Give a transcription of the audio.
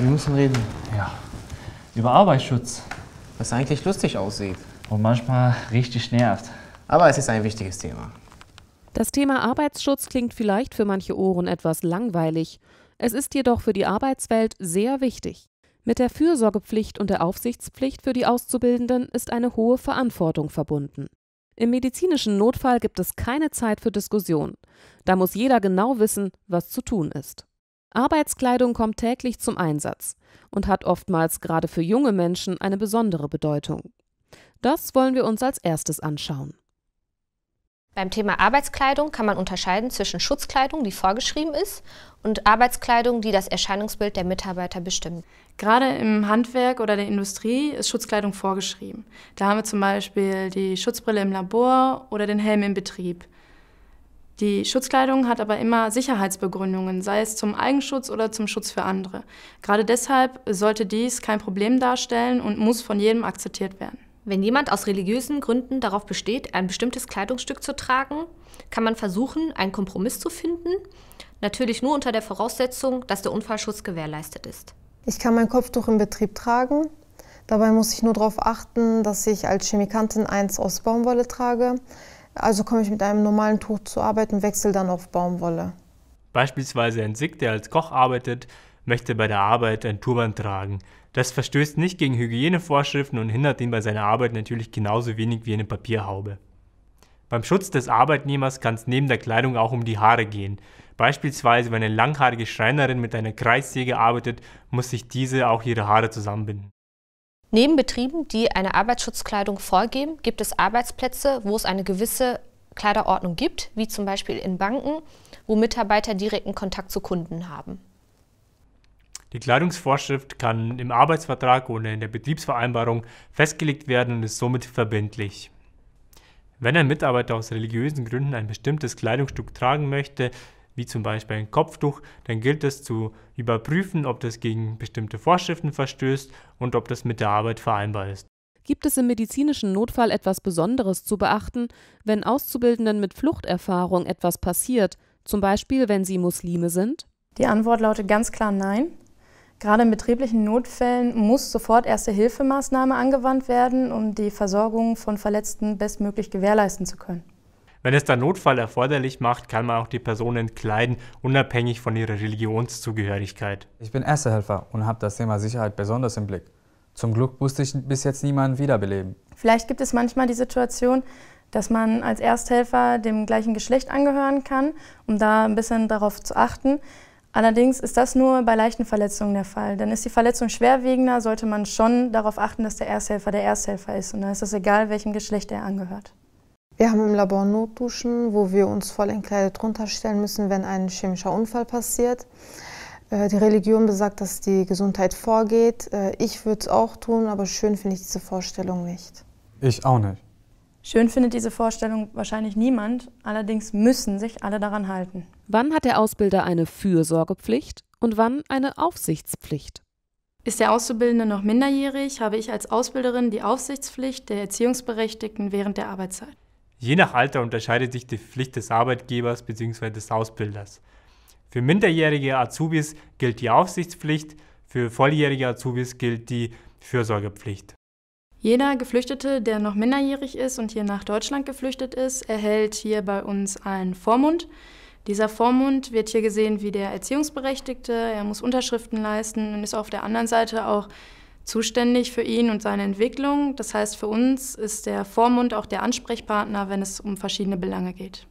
Wir müssen reden. Ja. Über Arbeitsschutz. Was eigentlich lustig aussieht. Und manchmal richtig nervt. Aber es ist ein wichtiges Thema. Das Thema Arbeitsschutz klingt vielleicht für manche Ohren etwas langweilig. Es ist jedoch für die Arbeitswelt sehr wichtig. Mit der Fürsorgepflicht und der Aufsichtspflicht für die Auszubildenden ist eine hohe Verantwortung verbunden. Im medizinischen Notfall gibt es keine Zeit für Diskussion. Da muss jeder genau wissen, was zu tun ist. Arbeitskleidung kommt täglich zum Einsatz und hat oftmals gerade für junge Menschen eine besondere Bedeutung. Das wollen wir uns als erstes anschauen. Beim Thema Arbeitskleidung kann man unterscheiden zwischen Schutzkleidung, die vorgeschrieben ist, und Arbeitskleidung, die das Erscheinungsbild der Mitarbeiter bestimmt. Gerade im Handwerk oder der Industrie ist Schutzkleidung vorgeschrieben. Da haben wir zum Beispiel die Schutzbrille im Labor oder den Helm im Betrieb. Die Schutzkleidung hat aber immer Sicherheitsbegründungen, sei es zum Eigenschutz oder zum Schutz für andere. Gerade deshalb sollte dies kein Problem darstellen und muss von jedem akzeptiert werden. Wenn jemand aus religiösen Gründen darauf besteht, ein bestimmtes Kleidungsstück zu tragen, kann man versuchen, einen Kompromiss zu finden. Natürlich nur unter der Voraussetzung, dass der Unfallschutz gewährleistet ist. Ich kann mein Kopftuch im Betrieb tragen. Dabei muss ich nur darauf achten, dass ich als Chemikantin eins aus Baumwolle trage. Also komme ich mit einem normalen Tuch zur Arbeit und wechsle dann auf Baumwolle. Beispielsweise ein Sick, der als Koch arbeitet, möchte bei der Arbeit ein Turban tragen. Das verstößt nicht gegen Hygienevorschriften und hindert ihn bei seiner Arbeit natürlich genauso wenig wie eine Papierhaube. Beim Schutz des Arbeitnehmers kann es neben der Kleidung auch um die Haare gehen. Beispielsweise, wenn eine langhaarige Schreinerin mit einer Kreissäge arbeitet, muss sich diese auch ihre Haare zusammenbinden. Neben Betrieben, die eine Arbeitsschutzkleidung vorgeben, gibt es Arbeitsplätze, wo es eine gewisse Kleiderordnung gibt, wie zum Beispiel in Banken, wo Mitarbeiter direkten Kontakt zu Kunden haben. Die Kleidungsvorschrift kann im Arbeitsvertrag oder in der Betriebsvereinbarung festgelegt werden und ist somit verbindlich. Wenn ein Mitarbeiter aus religiösen Gründen ein bestimmtes Kleidungsstück tragen möchte, wie zum Beispiel ein Kopftuch, dann gilt es zu überprüfen, ob das gegen bestimmte Vorschriften verstößt und ob das mit der Arbeit vereinbar ist. Gibt es im medizinischen Notfall etwas Besonderes zu beachten, wenn Auszubildenden mit Fluchterfahrung etwas passiert, zum Beispiel wenn sie Muslime sind? Die Antwort lautet ganz klar Nein. Gerade in betrieblichen Notfällen muss sofort erste Hilfemaßnahme angewandt werden, um die Versorgung von Verletzten bestmöglich gewährleisten zu können. Wenn es der Notfall erforderlich macht, kann man auch die Person entkleiden, unabhängig von ihrer Religionszugehörigkeit. Ich bin Erstehelfer und habe das Thema Sicherheit besonders im Blick. Zum Glück musste ich bis jetzt niemanden wiederbeleben. Vielleicht gibt es manchmal die Situation, dass man als Ersthelfer dem gleichen Geschlecht angehören kann, um da ein bisschen darauf zu achten. Allerdings ist das nur bei leichten Verletzungen der Fall. Dann ist die Verletzung schwerwiegender, sollte man schon darauf achten, dass der Ersthelfer der Ersthelfer ist. Und dann ist es egal, welchem Geschlecht er angehört. Wir haben im Labor Notduschen, wo wir uns voll entkleidet runterstellen müssen, wenn ein chemischer Unfall passiert. Äh, die Religion besagt, dass die Gesundheit vorgeht. Äh, ich würde es auch tun, aber schön finde ich diese Vorstellung nicht. Ich auch nicht. Schön findet diese Vorstellung wahrscheinlich niemand, allerdings müssen sich alle daran halten. Wann hat der Ausbilder eine Fürsorgepflicht und wann eine Aufsichtspflicht? Ist der Auszubildende noch minderjährig, habe ich als Ausbilderin die Aufsichtspflicht der Erziehungsberechtigten während der Arbeitszeit. Je nach Alter unterscheidet sich die Pflicht des Arbeitgebers bzw. des Ausbilders. Für minderjährige Azubis gilt die Aufsichtspflicht, für volljährige Azubis gilt die Fürsorgepflicht. Jeder Geflüchtete, der noch minderjährig ist und hier nach Deutschland geflüchtet ist, erhält hier bei uns einen Vormund. Dieser Vormund wird hier gesehen wie der Erziehungsberechtigte. Er muss Unterschriften leisten und ist auf der anderen Seite auch zuständig für ihn und seine Entwicklung. Das heißt, für uns ist der Vormund auch der Ansprechpartner, wenn es um verschiedene Belange geht.